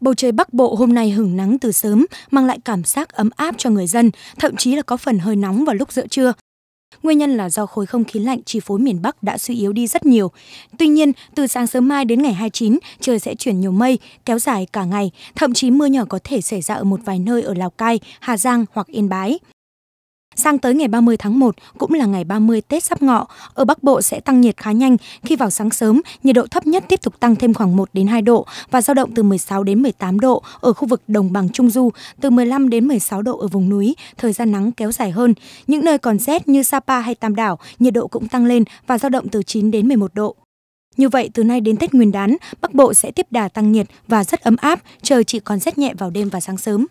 Bầu trời Bắc Bộ hôm nay hửng nắng từ sớm, mang lại cảm giác ấm áp cho người dân, thậm chí là có phần hơi nóng vào lúc giữa trưa. Nguyên nhân là do khối không khí lạnh chi phối miền Bắc đã suy yếu đi rất nhiều. Tuy nhiên, từ sáng sớm mai đến ngày 29, trời sẽ chuyển nhiều mây, kéo dài cả ngày, thậm chí mưa nhỏ có thể xảy ra ở một vài nơi ở Lào Cai, Hà Giang hoặc Yên Bái. Sang tới ngày 30 tháng 1 cũng là ngày 30 Tết sắp ngọ, ở Bắc Bộ sẽ tăng nhiệt khá nhanh khi vào sáng sớm, nhiệt độ thấp nhất tiếp tục tăng thêm khoảng 1 đến 2 độ và dao động từ 16 đến 18 độ ở khu vực đồng bằng Trung Du, từ 15 đến 16 độ ở vùng núi, thời gian nắng kéo dài hơn. Những nơi còn rét như Sapa hay Tam Đảo, nhiệt độ cũng tăng lên và dao động từ 9 đến 11 độ. Như vậy, từ nay đến Tết Nguyên đán, Bắc Bộ sẽ tiếp đà tăng nhiệt và rất ấm áp, trời chỉ còn rét nhẹ vào đêm và sáng sớm.